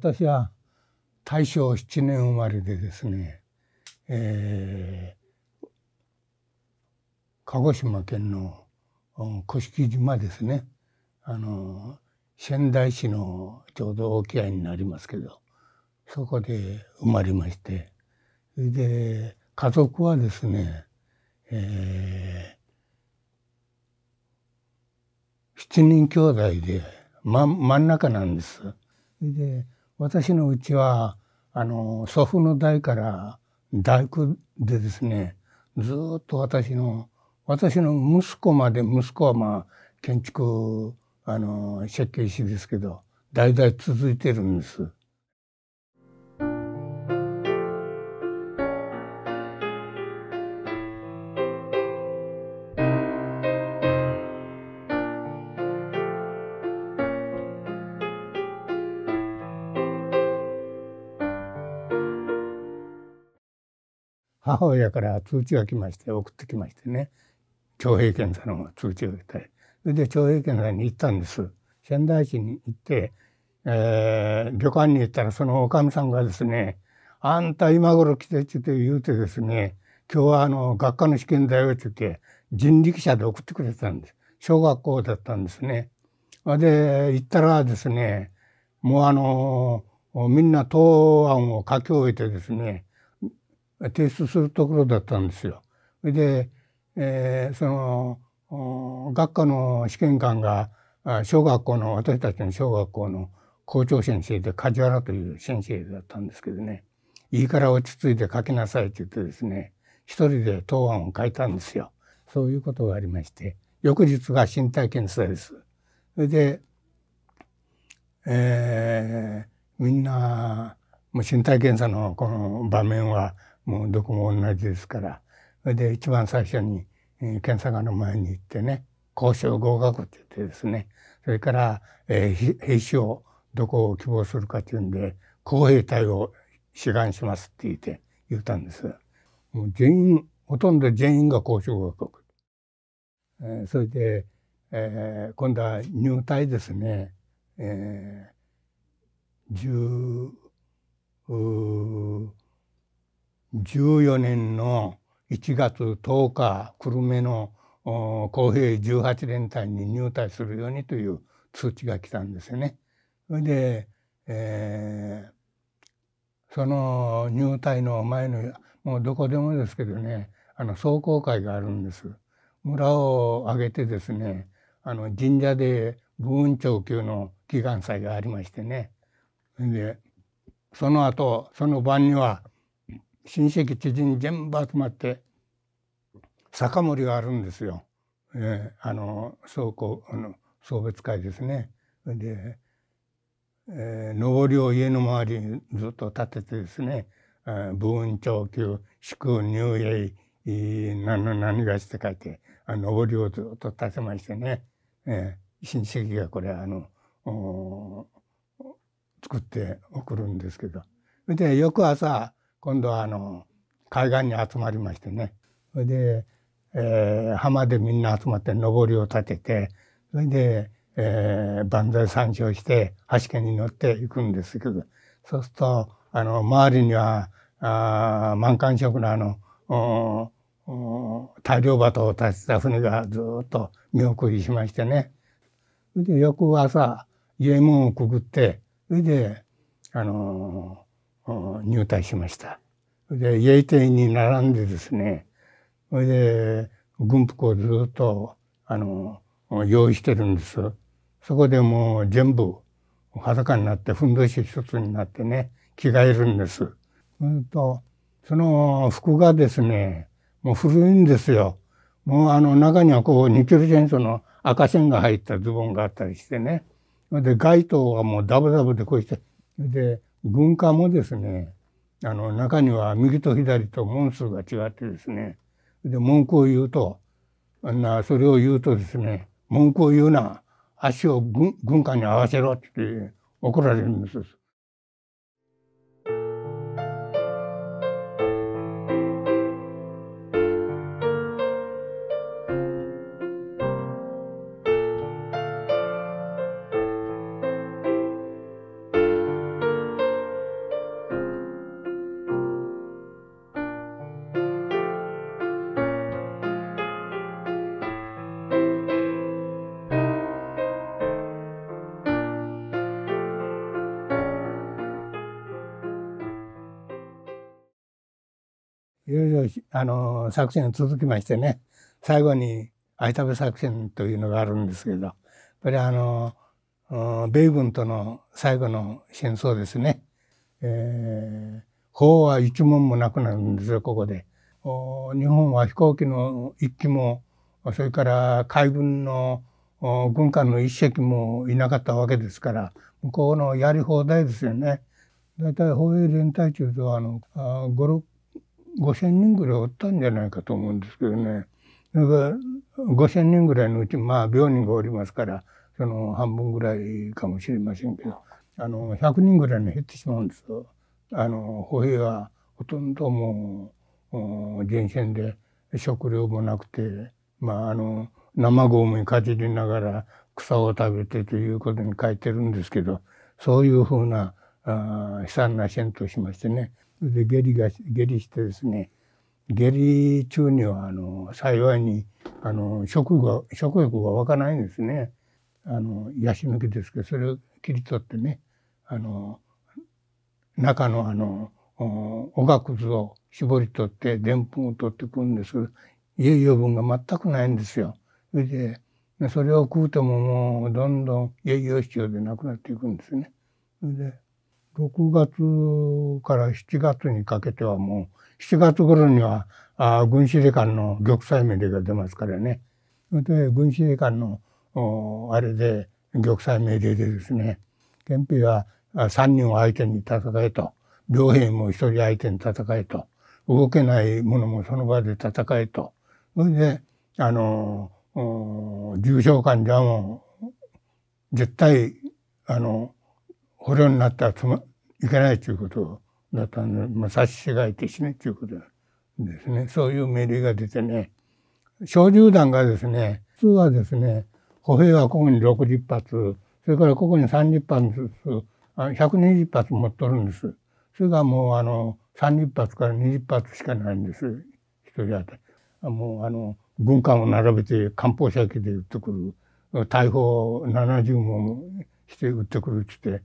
私は大正7年生まれでですね、えー、鹿児島県の甑島ですねあの仙台市のちょうど沖合になりますけどそこで生まれましてで家族はですね、えー、7人兄弟で、ま、真ん中なんです。で私のうちはあの祖父の代から大工でですねずっと私の私の息子まで息子はまあ建築あの設計士ですけど代々続いてるんです。母親から通知が来まして送ってきましてね徴兵検査の通知を受けてそれで徴兵検査に行ったんです仙台市に行って、えー、旅館に行ったらそのおかみさんがですね「あんた今頃来て」って言うてですね「今日はあの学科の試験だよ」って言って人力車で送ってくれたんです小学校だったんですね。で行ったらですねもうあのみんな答案を書き終えてですね提出するところだったんですよ。で、えー、その学科の試験官が小学校の私たちの小学校の校長先生で梶原という先生だったんですけどねいいから落ち着いて書きなさいって言ってですね一人で答案を書いたんですよ。そういうことがありまして翌日が身体検査です。それで、えー、みんなもう身体検査のこの場面はもうどこも同じですから。それで一番最初に、えー、検査官の前に行ってね、交渉合格って言ってですね、それから、えー、兵士をどこを希望するかっていうんで、公兵隊を志願しますって言って言ったんです。もう全員、ほとんど全員が交渉合格。えー、それで、えー、今度は入隊ですね、えー、10 14年の1月10日久留米の公平18連隊に入隊するようにという通知が来たんですよね。それで、えー、その入隊の前のもうどこでもですけどねあの壮行会があるんです。村を挙げてですねあの神社で武運長級の祈願祭がありましてねでその後その晩には親戚知人全部集まって酒盛りがあるんですよ、えー、あの総合あの送別会ですね。で、えー、上りを家の周りにずっと立ててですね「武運長久祝入営何の何がし」って書いて上りをずっと立てましてね、えー、親戚がこれあの作って送るんですけど。で翌朝今度はあの海岸に集まりましてねそれで、えー、浜でみんな集まって登りを立ててそれで、えー、万歳三唱して橋家に乗っていくんですけどそうするとあの周りにはあ満館色のあの大漁旗を立てた船がずっと見送りしましてねで翌朝家門をくぐってそれであの入隊しました。で、衛隊に並んでですね、それで軍服をずっと、あの、用意してるんです。そこでもう全部裸になって、ふんどし一つになってね、着替えるんです。うんと、その服がですね、もう古いんですよ。もうあの中にはこうニケルジェンソの赤線が入ったズボンがあったりしてね。で、街灯はもうダブダブでこうして、で、文化もですねあの中には右と左と文数が違ってですねで文句を言うとあんなそれを言うとですね文句を言うな足を軍軍艦に合わせろって怒られるんです。々あの作戦が続きましてね最後に相田部作戦というのがあるんですけどやっぱりあの米軍との最後の戦争ですね、えー、法は一文もなくなるんですよここで。日本は飛行機の1機もそれから海軍の軍艦の一隻もいなかったわけですから向こうのやり放題ですよね。大体、たい保衛連隊中とはあの56 5,000人ぐらいおったんじゃないかと思うんですけどね。だから5,000人ぐらいのうちまあ病人がおりますからその半分ぐらいかもしれませんけどあの100人ぐらいに減ってしまうんですよ。あの歩兵はほとんどもう前線で食料もなくて、まあ、あの生ゴムにかじりながら草を食べてということに書いてるんですけどそういうふうなあ悲惨な戦闘しましてねで下痢が下痢してですね下痢中にはあの幸いにあの食欲が食欲が湧かないんですねあのヤシ抜きですけどそれを切り取ってねあの中のあのおがくずを絞り取ってでんぷんを取ってくるんですけど栄養分が全くないんですよ。それでそれを食うてももうどんどん栄養失調でなくなっていくんですね。それで6月から7月にかけてはもう7月頃にはあ軍司令官の玉砕命令が出ますからねで軍司令官のあれで玉砕命令でですね憲兵は3人を相手に戦えと両兵も1人相手に戦えと動けない者もその場で戦えとそれであの重症患者も絶対あの捕虜になったらつ、ま、いけないということだったんで、まあ、差し違えて死ねということですねそういう命令が出てね小銃弾がですね普通はですね歩兵はここに60発それからここに30発ずつ120発持っとるんです。それがもうあの30発から20発しかないんです。一人当たり。もうあの軍艦を並べて艦砲射撃で撃ってくる。大砲70門して撃ってくるっ言って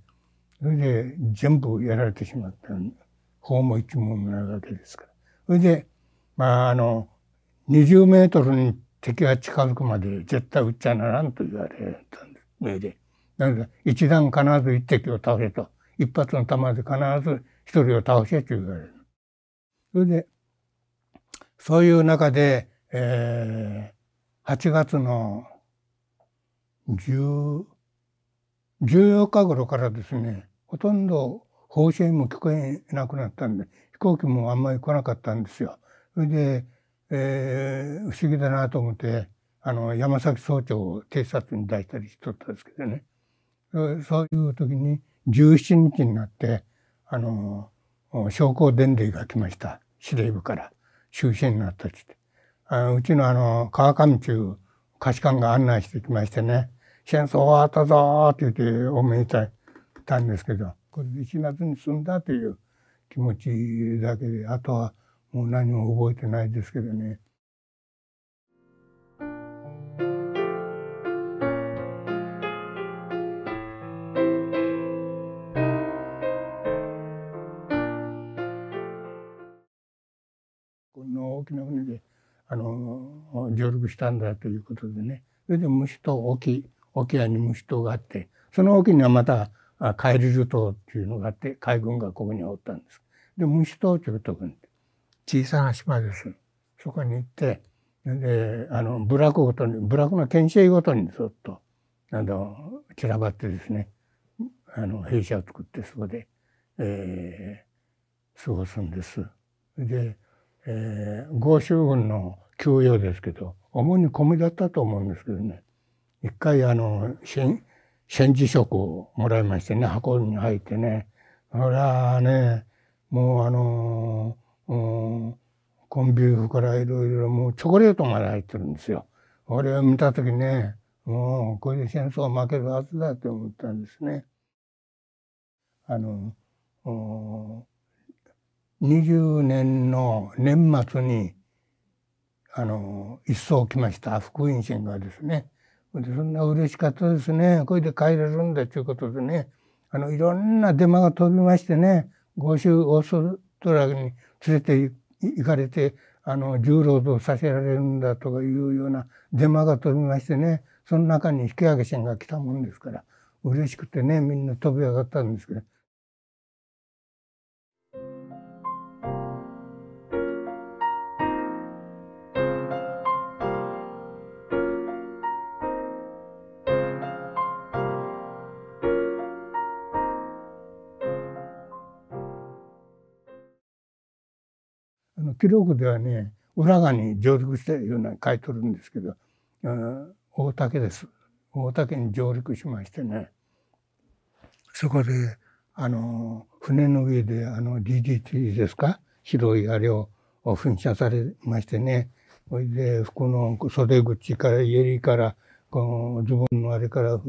それで全部やられてしまったんで、法も一もなわけですから。それで、まああの、20メートルに敵が近づくまで絶対撃っちゃならんと言われたんです。命で。なので、一段必ず一敵を倒せと。一発の弾で必ず一人を倒せと言われる。それで、そういう中で、えー、8月の10、14日頃からですね、ほとんど方針も聞こえなくなったんで飛行機もあんまり来なかったんですよ。それで、えー、不思議だなと思ってあの山崎総長を偵察に出したりしとったんですけどねそういう時に17日になってあの商工伝令が来ました司令部から終身になったってあのうちのあの川上中下士館が案内してきましてね「戦争終わったぞ」って言っておめでたいたんですけどこれで死なずに済んだという気持ちだけであとはもう何も覚えてないですけどね。この大きな船であの上陸したんだということでねそれで虫と沖沖合に虫とがあってその沖にはまたカエル諸島っていうのがあって海軍がここにおったんです。で虫島というとこに小さな島です。そこに行ってであの部落ごとに部落の県政ごとにずっとあの散らばってですねあの兵舎を作ってそこで、えー、過ごすんです。で、えー、豪州軍の給与ですけど主に米だったと思うんですけどね一回あの支援戦時食をもらいましてね、箱に入ってね、ほらね、もうあのー、コンビーフからいろいろもうチョコレートまで入ってるんですよ。俺を見た時ね、もうこれで戦争負けるはずだって思ったんですね。あの、20年の年末に、あの、一層来ました福音神がですね、そんな嬉しかったですねこれで帰れるんだということでねあのいろんなデマが飛びましてね豪州オーストラリアに連れて行かれてあの重労働させられるんだとかいうようなデマが飛びましてねその中に引き上げ線が来たもんですから嬉しくてねみんな飛び上がったんですけど記録ではね浦賀に上陸したような書いとるんですけど、うん、大竹です大竹に上陸しましてねそこであの船の上であの DDT ですか白いあれを噴射されましてねそれで服の袖口から襟からこのズボンのあれから噴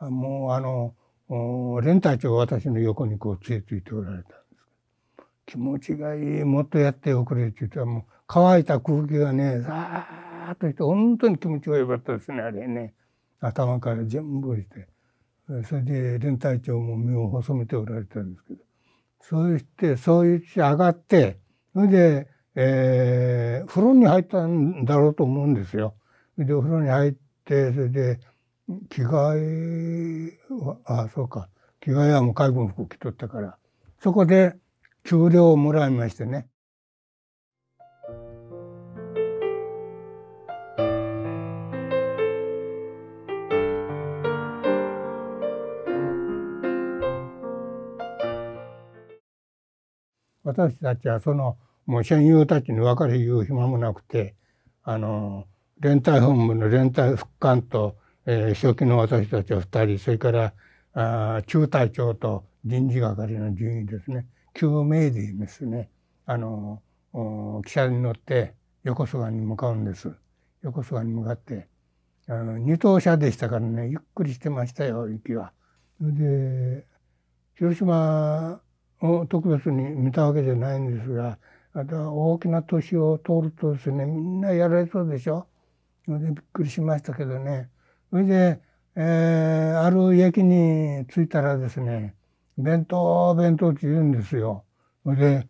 射もうあの連隊長が私の横にこうついていておられた。気持ちがいいもっとやっておくれって言ったらもう乾いた空気がねザーッとして本当に気持ちが良かったですねあれね頭から全部してそれで連隊長も目を細めておられたんですけどそうしてそう言って上がってそれで、えー、風呂に入ったんだろうと思うんですよ。でお風呂に入ってそれで着替えはあそうか着替えはもう海軍服着とったからそこで給料をもらいましてね私たちはそのもう戦友たちに別れ言う暇もなくてあの連帯本部の連帯復官と、えー、初期の私たちは2人それからあ中隊長と人事係の順位ですね救命でですねあの汽車に乗って横須賀に向かうんです横須賀に向かってあの二等車でしたからねゆっくりしてましたよ雪は。で広島を特別に見たわけじゃないんですが大きな都市を通るとですねみんなやられそうでしょ。でびっくりしましたけどねそれで、えー、ある駅に着いたらですね弁当、弁当って言うんですよ。で、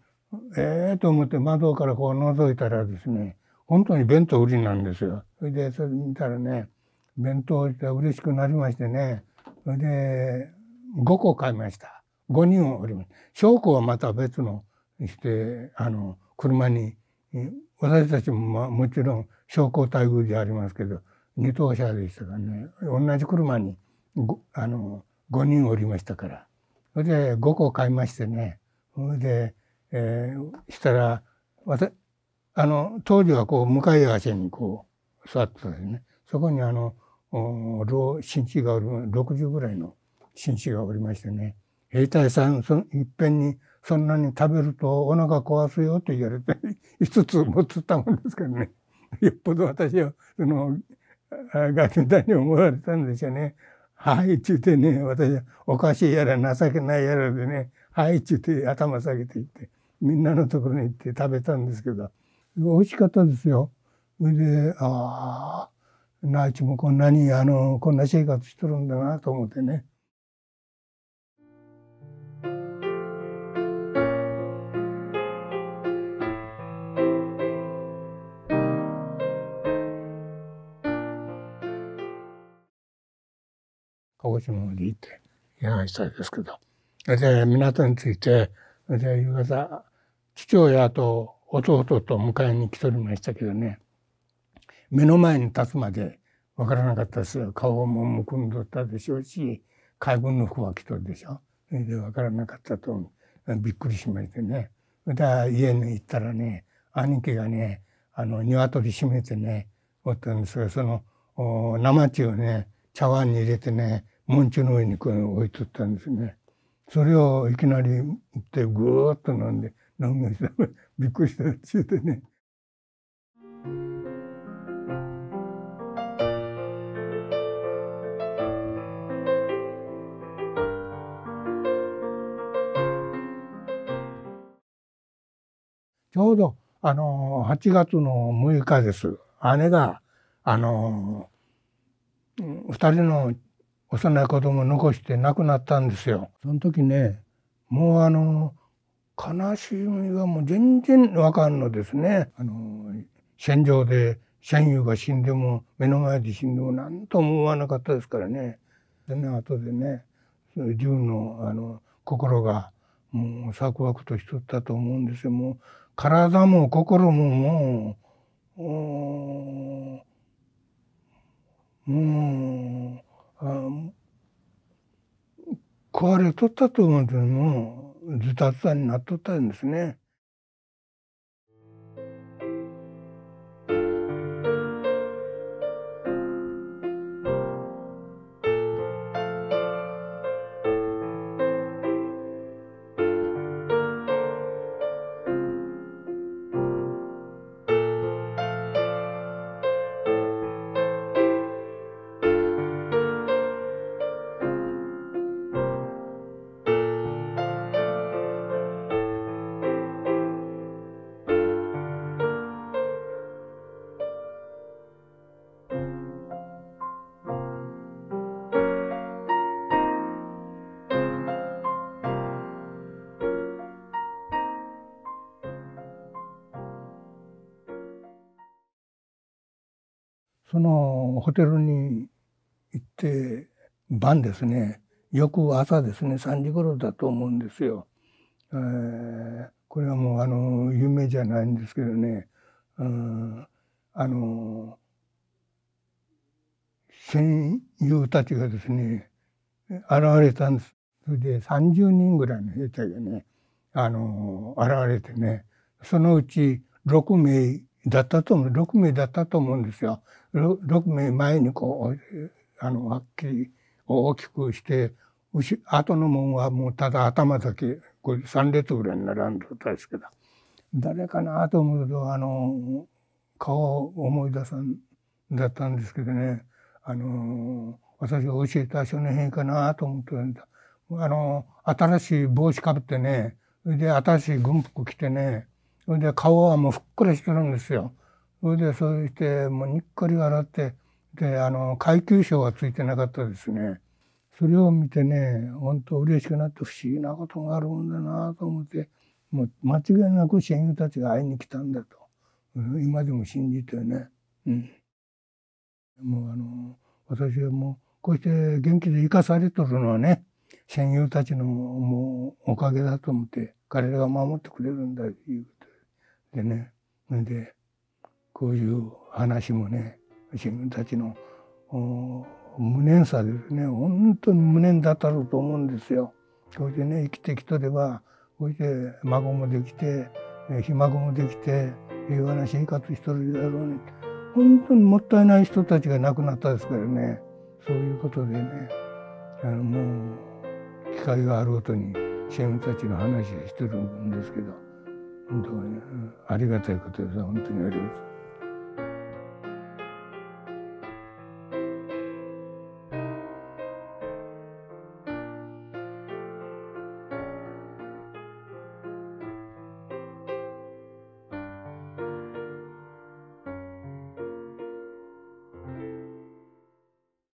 ええー、と思って窓からこう覗いたらですね、本当に弁当売りなんですよ。それで、それ見たらね、弁当売りた嬉しくなりましてね、それで、5個買いました。5人おりました。証拠はまた別のして、あの、車に、私たちも、まあ、もちろん証拠待遇じゃありますけど、二等車でしたからね、同じ車に、あの、5人おりましたから。それで5個買いましてねそれで、えー、したら私あの当時はこう向かい合わせにこう座ってたんですねそこにあの老紳士がおる、60ぐらいの紳士がおりましてね兵隊さんそいっぺんにそんなに食べるとお腹壊すよと言われて5 つ持つったもんですからねよっぽど私はその外人隊に思われたんですよね。はいって言ってね、私はおかしいやら情けないやらでね、はいって言って頭下げていって、みんなのところに行って食べたんですけど、美味しかったですよ。それで、ああ、ナイチもこんなに、あの、こんな生活しとるんだなと思ってね。鹿児島まで行って避難したいですけど。で、港に着いて、で、夕方、父親と弟と迎えに来ておりましたけどね、目の前に立つまで分からなかったです顔もむくんどったでしょうし、海軍の服は着とるでしょ。それで分からなかったと、びっくりしましてね。で、家に行ったらね、兄貴がね、あの、鶏閉めてね、おったんですが、その、生地をね、茶碗に入れてね門中の上にこう置いとったんですね。それをいきなり行ってぐーっと飲んで何がしたびっくりしたっちゅうてね。ちょうどあの8月の6日です。姉があの2人の幼い子供を残して亡くなったんですよ。その時ねもうあの悲しみはもう全然わかんのですね。あの戦場で戦友が死んでも目の前で死んでも何とも思わなかったですからね。でね後でね銃のあの心がもうサクワクとしとったと思うんですよ。もう体も心ももうもうあ壊れとったと思うんですけどもズタズタになっとったんですね。そのホテルに行って晩ですね翌朝ですね3時頃だと思うんですよ。えー、これはもうあの有名じゃないんですけどね、うん、あの戦友たちがですね現れたんです。それで30人ぐらいの兵隊がねあの現れてねそのうち6名だったと思う、6名だったと思うんですよ。6名前にこう、あの、はっきり大きくして、後の門はもうただ頭だけ、これ3列ぐらい並んでたんですけど、誰かなと思うと、あの、顔を思い出さんだったんですけどね、あの、私が教えた少年兵かなと思ってあの、新しい帽子かぶってね、で、新しい軍服着てね、それで顔はもうふっくらしてるんですよ。それでそうしてもうにっこり笑ってであの階級賞はついてなかったですね。それを見てね本当嬉しくなって不思議なことがあるもんだなと思ってもう間違いなく親友たちが会いに来たんだと、今でも信じてね、うん、もうあの私はもうこうして元気で生かされとるのはね戦友たちのもうおかげだと思って彼らが守ってくれるんだというでねそれでこういう話もね自分たちの無念さですね本当に無念だったろうと思うんですよ。うしてね生きてきとればうして孫もできてひ孫もできて平和な生活しとるだろうね本当にもったいない人たちが亡くなったですからねそういうことでねあのもう機会があるごとにシェムたちの話をしてるんですけど。本当にありがたいことです本当にありがたい。